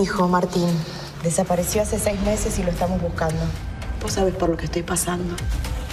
mi hijo, Martín. Desapareció hace seis meses y lo estamos buscando. Vos sabés por lo que estoy pasando.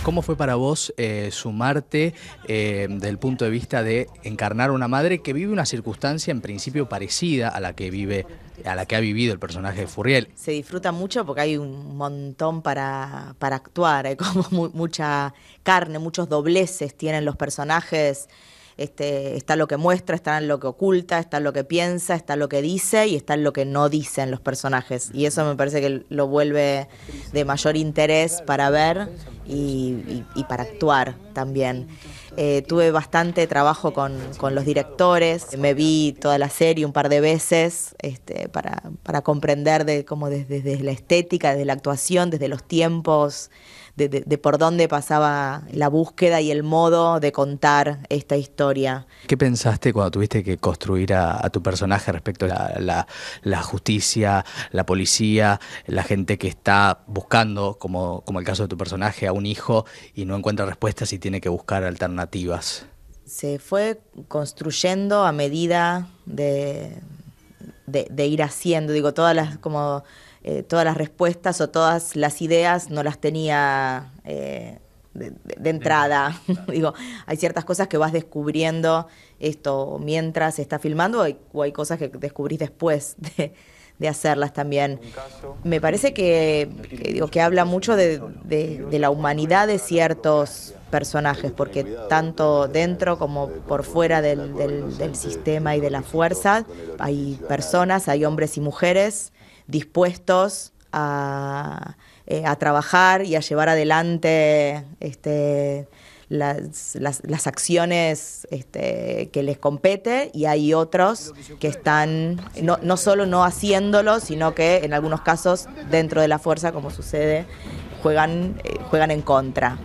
¿Cómo fue para vos eh, sumarte eh, desde el punto de vista de encarnar una madre que vive una circunstancia en principio parecida a la que vive, a la que ha vivido el personaje de Furriel? Se disfruta mucho porque hay un montón para, para actuar, hay eh, como mucha carne, muchos dobleces tienen los personajes. Este, está lo que muestra, está lo que oculta, está lo que piensa, está lo que dice y está lo que no dicen los personajes. Y eso me parece que lo vuelve de mayor interés para ver y, para actuar también. Eh, tuve bastante trabajo con, los directores, me vi toda la serie un par de veces este, para, comprender de cómo desde la estética, desde la actuación, desde los tiempos de, por dónde pasaba la búsqueda y el modo de contar esta historia. ¿Qué pensaste cuando tuviste que construir a, tu personaje respecto a la, justicia, la policía, la gente que está buscando, como, como el caso de tu personaje, a un hijo y no encuentra respuestas y tiene que buscar alternativas? Se fue construyendo a medida de, de ir haciendo, digo, todas las como eh, todas las respuestas o todas las ideas no las tenía eh, de, entrada. Digo, hay ciertas cosas que vas descubriendo esto mientras se está filmando o hay, cosas que descubrís después de, hacerlas también. Me parece que, digo, que habla mucho de, la humanidad de ciertos personajes, porque tanto dentro como por fuera del, del, sistema y de la fuerza hay personas, hay hombres y mujeres dispuestos eh, a, trabajar y a llevar adelante este, las, acciones este, que les compete y hay otros que están no, solo no haciéndolo, sino que en algunos casos dentro de la fuerza, como sucede, juegan, eh, juegan en contra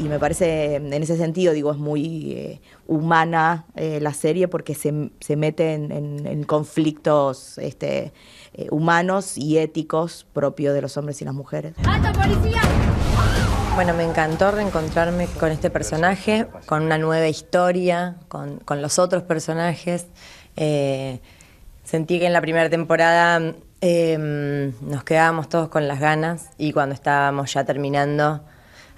y me parece, en ese sentido, digo, es muy eh, humana eh, la serie porque se, mete en, conflictos este, eh, humanos y éticos propios de los hombres y las mujeres. policía! Bueno, me encantó reencontrarme con este personaje, con una nueva historia, con, con los otros personajes. sentí que en la primera temporada em, nos quedábamos todos con las ganas y cuando estábamos ya terminando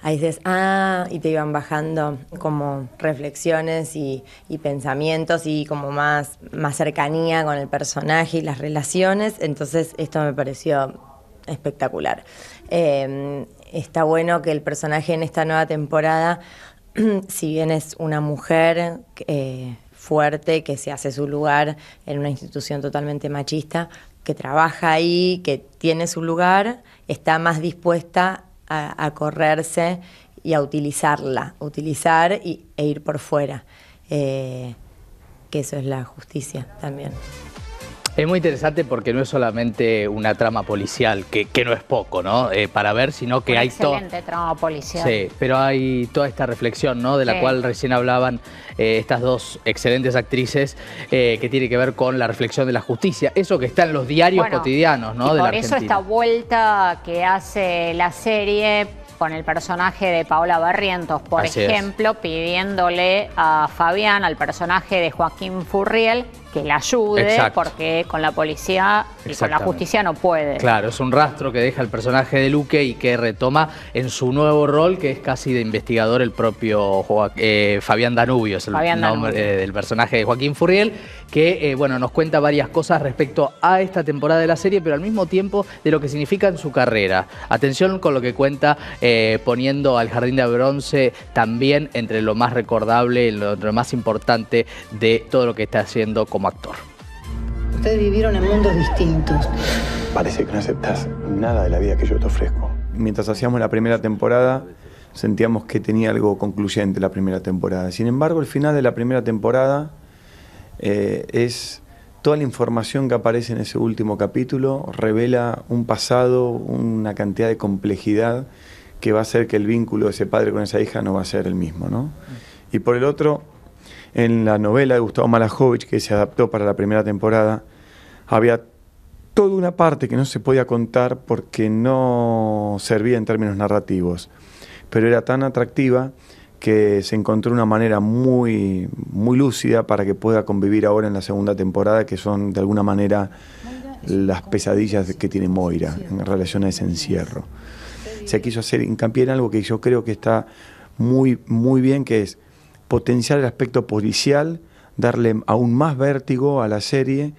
ahí dices, ah, y te iban bajando como reflexiones y, pensamientos y como más, más cercanía con el personaje y las relaciones. Entonces esto me pareció espectacular. Em, está bueno que el personaje en esta nueva temporada, si bien es una mujer eh, fuerte, que se hace su lugar en una institución totalmente machista, que trabaja ahí, que tiene su lugar, está más dispuesta a, correrse y a utilizarla, utilizar y, e ir por fuera. Eh, que eso es la justicia también. Es muy interesante porque no es solamente una trama policial, que, no es poco, ¿no? Eh, para ver, sino que hay todo... trama policial. Sí, pero hay toda esta reflexión, ¿no? De la cual recién hablaban eh, estas dos excelentes actrices, eh, que tiene que ver con la reflexión de la justicia. Eso que está en los diarios cotidianos, ¿no? Y por eso esta vuelta que hace la serie con el personaje de Paola Barrientos, por ejemplo, pidiéndole a Fabián, al personaje de Joaquín Furriel, que le ayude, porque con la policía y con la justicia no puede. Claro, es un rastro que deja el personaje de Luque y que retoma en su nuevo rol, que es casi de investigador el propio eh, Fabián Danubio, es el nombre del personaje de Joaquín Furriel, que eh, bueno, nos cuenta varias cosas respecto a esta temporada de la serie, pero al mismo tiempo de lo que significa en su carrera. Atención con lo que cuenta eh, poniendo al Jardín de Bronce también entre lo más recordable, y lo más importante de todo lo que está haciendo como actor. Ustedes vivieron en mundos distintos. Parece que no aceptas nada de la vida que yo te ofrezco. Mientras hacíamos la primera temporada, sentíamos que tenía algo concluyente la primera temporada. Sin embargo, el final de la primera temporada eh, es toda la información que aparece en ese último capítulo, revela un pasado, una cantidad de complejidad que va a hacer que el vínculo de ese padre con esa hija no va a ser el mismo. ¿no? Y por el otro, en la novela de Gustavo Malajovich, que se adaptó para la primera temporada, había toda una parte que no se podía contar porque no servía en términos narrativos, pero era tan atractiva que se encontró una manera muy, muy lúcida para que pueda convivir ahora en la segunda temporada, que son de alguna manera las pesadillas que tiene Moira en relación a ese encierro. Se quiso hacer hincapié en algo que yo creo que está muy, muy bien, que es potenciar el aspecto policial, darle aún más vértigo a la serie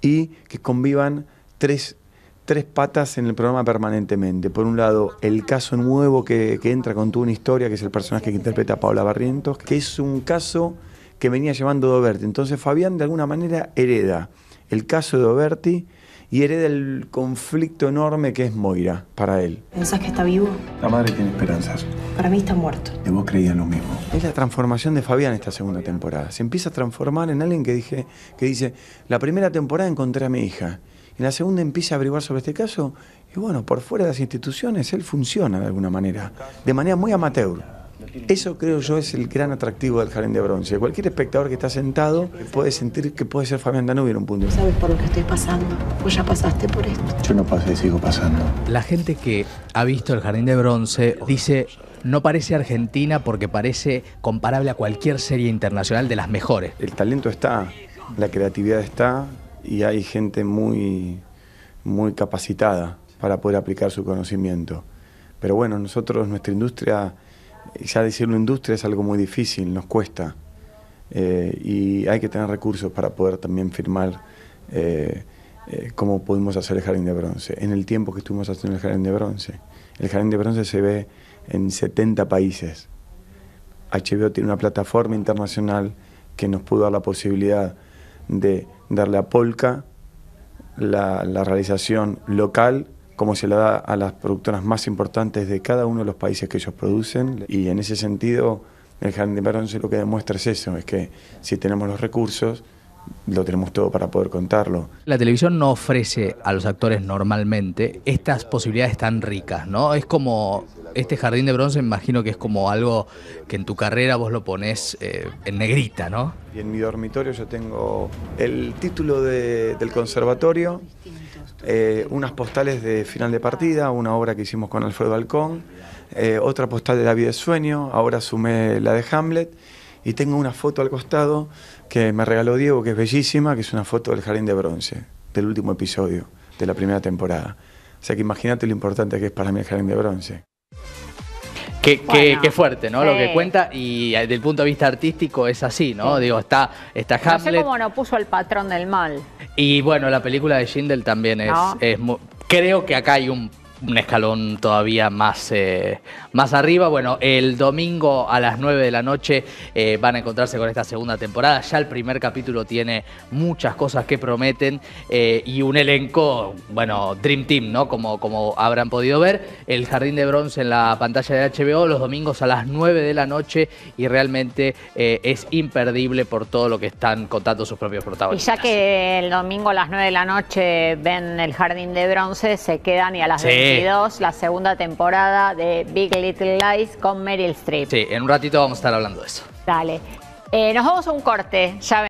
y que convivan tres tres patas en el programa permanentemente. Por un lado, el caso nuevo que, entra con una historia, que es el personaje que interpreta a Paula Barrientos, que es un caso que venía llevando Doberti. Entonces Fabián de alguna manera hereda el caso de Doberti y hereda el conflicto enorme que es Moira para él. ¿Pensás que está vivo? La madre tiene esperanzas. Para mí está muerto. Y vos creías lo mismo. Es la transformación de Fabián esta segunda temporada. Se empieza a transformar en alguien que, que dice, la primera temporada encontré a mi hija en la segunda empieza a averiguar sobre este caso y bueno, por fuera de las instituciones él funciona de alguna manera, de manera muy amateur. Eso creo yo es el gran atractivo del Jardín de Bronce. Cualquier espectador que está sentado puede sentir que puede ser Fabián Danubio en un punto. Sabes por lo que estoy pasando. Pues ya pasaste por esto. Yo no pasé, sigo pasando. La gente que ha visto el Jardín de Bronce dice no parece Argentina porque parece comparable a cualquier serie internacional de las mejores. El talento está, la creatividad está, y hay gente muy, muy capacitada para poder aplicar su conocimiento. Pero bueno, nosotros, nuestra industria, ya decirlo industria es algo muy difícil, nos cuesta. Eh, y hay que tener recursos para poder también firmar eh, eh, cómo pudimos hacer el jardín de bronce, en el tiempo que estuvimos haciendo el jardín de bronce. El jardín de bronce se ve en 70 países. HBO tiene una plataforma internacional que nos pudo dar la posibilidad de darle a Polka la, realización local como se la da a las productoras más importantes de cada uno de los países que ellos producen. Y en ese sentido, el Jardín de se lo que demuestra es eso, es que si tenemos los recursos, lo tenemos todo para poder contarlo. La televisión no ofrece a los actores normalmente estas posibilidades tan ricas, ¿no? Es como este jardín de bronce, imagino que es como algo que en tu carrera vos lo pones eh, en negrita, ¿no? Y en mi dormitorio yo tengo el título del conservatorio, eh, unas postales de final de partida, una obra que hicimos con Alfredo Balcón, eh, otra postal de David de sueño, ahora sumé la de Hamlet y tengo una foto al costado que me regaló Diego, que es bellísima, que es una foto del Jardín de Bronce, del último episodio de la primera temporada. O sea que imagínate lo importante que es para mí el Jardín de Bronce. Qué, qué, fuerte, ¿no? Lo que cuenta y eh, desde el punto de vista artístico es así, ¿no? Digo, está, está Hamlet. No sé cómo no puso el patrón del mal. Y bueno, la película de Schindel también es, creo que acá hay un un escalón todavía más, eh, más arriba. Bueno, el domingo a las 9 de la noche eh, van a encontrarse con esta segunda temporada. Ya el primer capítulo tiene muchas cosas que prometen eh, y un elenco, bueno, Dream Team, ¿no? Como, como habrán podido ver. El Jardín de Bronce en la pantalla de HBO los domingos a las 9 de la noche y realmente es imperdible por todo lo que están contando sus propios protagonistas. Y ya que el domingo a las 9 de la noche ven el Jardín de Bronce, se quedan y a las la segunda temporada de Big Little Lies con Meryl Streep. Sí, en un ratito vamos a estar hablando de eso. Dale. Eh, nos vamos a un corte. Ya